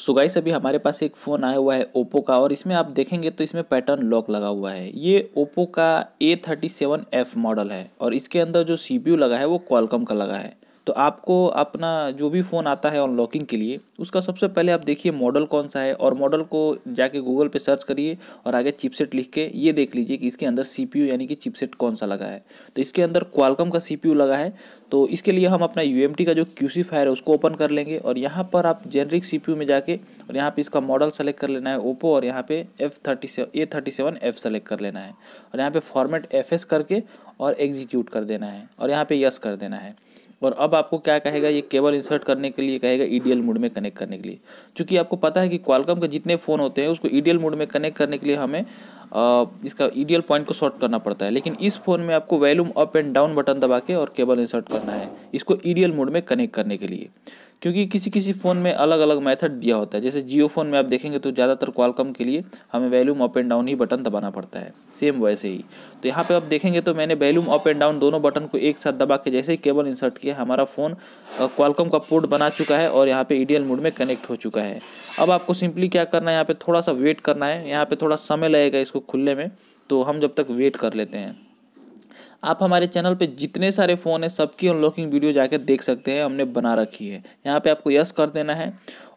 सुगाई से भी हमारे पास एक फ़ोन आया हुआ है ओप्पो का और इसमें आप देखेंगे तो इसमें पैटर्न लॉक लगा हुआ है ये ओप्पो का A thirty seven F model है और इसके अंदर जो सी पी यू लगा है वो क्वालकॉम का लगा है तो आपको अपना जो भी फ़ोन आता है अनलॉकिंग के लिए उसका सबसे पहले आप देखिए मॉडल कौन सा है और मॉडल को जाके गूगल पे सर्च करिए और आगे चिपसेट लिख के ये देख लीजिए कि इसके अंदर सी यानी कि चिपसेट कौन सा लगा है तो इसके अंदर क्वालकम का सी लगा है तो इसके लिए हम अपना यू का जो क्यूसीफायर है उसको ओपन कर लेंगे और यहाँ पर आप जेनरिक सी में जाके और यहाँ पर इसका मॉडल सेलेक्ट कर लेना है ओप्पो और यहाँ पर F thirty seven A thirty seven F select कर लेना है और यहाँ पर फॉर्मेट एफ एस करके और एग्जीक्यूट कर देना है और यहाँ पर यस कर देना है और अब आपको क्या कहेगा ये केबल इंसर्ट करने के लिए कहेगा ईडीएल e मोड में कनेक्ट करने के लिए चूँकि आपको पता है कि क्वालकम के जितने फ़ोन होते हैं उसको ई e मोड में कनेक्ट करने के लिए हमें आ, इसका ईडियल e पॉइंट को शॉर्ट करना पड़ता है लेकिन इस फ़ोन में आपको volume up and down button दबा के और केबल इंसर्ट करना है इसको ई मोड में कनेक्ट करने के लिए क्योंकि किसी किसी फ़ोन में अलग अलग मेथड दिया होता है जैसे जियो फ़ोन में आप देखेंगे तो ज़्यादातर क्वालकम के लिए हमें वैल्यूम अप एंड डाउन ही बटन दबाना पड़ता है सेम वैसे ही तो यहाँ पे आप देखेंगे तो मैंने वैल्यूम अप एंड डाउन दोनों बटन को एक साथ दबा के जैसे ही केबल इंसर्ट किया हमारा फ़ोन क्वालकम का पोर्ट बना चुका है और यहाँ पर ईडीएल e मोड में कनेक्ट हो चुका है अब आपको सिंपली क्या करना है यहाँ पर थोड़ा सा वेट करना है यहाँ पर थोड़ा समय लगेगा इसको खुलने में तो हम जब तक वेट कर लेते हैं आप हमारे चैनल पे जितने सारे फ़ोन हैं सबकी अनलॉकिंग वीडियो जाकर देख सकते हैं हमने बना रखी है यहाँ पे आपको यस कर देना है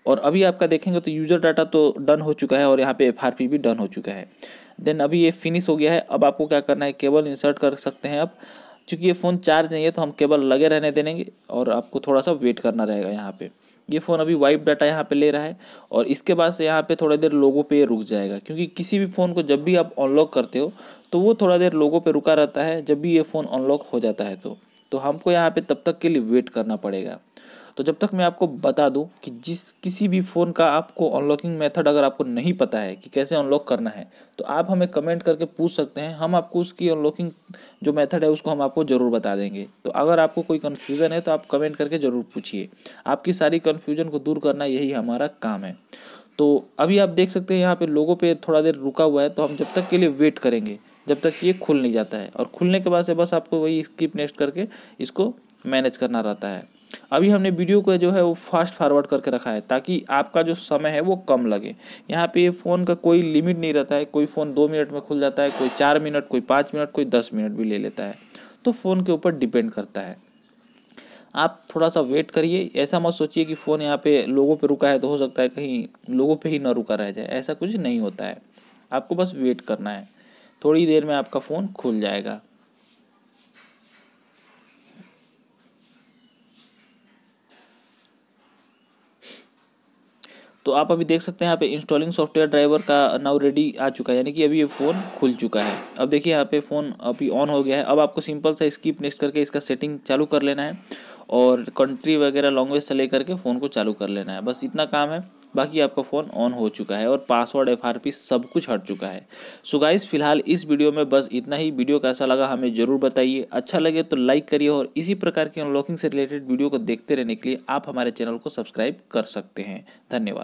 और अभी आपका देखेंगे तो यूज़र डाटा तो डन हो चुका है और यहाँ पे एफ भी डन हो चुका है देन अभी ये फिनिश हो गया है अब आपको क्या करना है केबल इंसर्ट कर सकते हैं आप चूँकि ये फ़ोन चार्ज नहीं है तो हम केबल लगे रहने देंगे और आपको थोड़ा सा वेट करना रहेगा यहाँ पर ये फ़ोन अभी वाइप डाटा यहाँ पे ले रहा है और इसके बाद से यहाँ पे थोड़ा देर लोगों पे रुक जाएगा क्योंकि किसी भी फ़ोन को जब भी आप अनलॉक करते हो तो वो थोड़ा देर लोगों पे रुका रहता है जब भी ये फ़ोन अनलॉक हो जाता है तो, तो हमको यहाँ पे तब तक के लिए वेट करना पड़ेगा तो जब तक मैं आपको बता दूं कि जिस किसी भी फ़ोन का आपको अनलॉकिंग मेथड अगर आपको नहीं पता है कि कैसे अनलॉक करना है तो आप हमें कमेंट करके पूछ सकते हैं हम आपको उसकी अनलॉकिंग जो मेथड है उसको हम आपको ज़रूर बता देंगे तो अगर आपको कोई कन्फ्यूज़न है तो आप कमेंट करके ज़रूर पूछिए आपकी सारी कन्फ्यूज़न को दूर करना यही हमारा काम है तो अभी आप देख सकते हैं यहाँ पर लोगों पर थोड़ा देर रुका हुआ है तो हम जब तक के लिए वेट करेंगे जब तक ये खुल नहीं जाता है और खुलने के बाद से बस आपको वही स्किप नेक्स्ट करके इसको मैनेज करना रहता है अभी हमने वीडियो को जो है वो फास्ट फॉरवर्ड करके रखा है ताकि आपका जो समय है वो कम लगे यहाँ पे फ़ोन का कोई लिमिट नहीं रहता है कोई फ़ोन दो मिनट में खुल जाता है कोई चार मिनट कोई पाँच मिनट कोई दस मिनट भी ले लेता है तो फ़ोन के ऊपर डिपेंड करता है आप थोड़ा सा वेट करिए ऐसा मत सोचिए कि फ़ोन यहाँ पे लोगों पे रुका है तो हो सकता है कहीं लोगों पे ही ना रुका रह जाए ऐसा कुछ नहीं होता है आपको बस वेट करना है थोड़ी देर में आपका फ़ोन खुल जाएगा तो आप अभी देख सकते हैं यहाँ पे इंस्टॉलिंग सॉफ्टवेयर ड्राइवर का नाउ रेडी आ चुका है यानी कि अभी ये फ़ोन खुल चुका है अब देखिए यहाँ पे फ़ोन अभी ऑन हो गया है अब आपको सिंपल सा स्कीप नेक्स्ट करके इसका सेटिंग चालू कर लेना है और कंट्री वगैरह लैंग्वेज से लेकर के फ़ोन को चालू कर लेना है बस इतना काम है बाकी आपका फ़ोन ऑन हो चुका है और पासवर्ड एफ सब कुछ हट चुका है सो गाइस फिलहाल इस वीडियो में बस इतना ही वीडियो कैसा लगा हमें ज़रूर बताइए अच्छा लगे तो लाइक करिए और इसी प्रकार की अनलॉकिंग से रिलेटेड वीडियो को देखते रहने के लिए आप हमारे चैनल को सब्सक्राइब कर सकते हैं धन्यवाद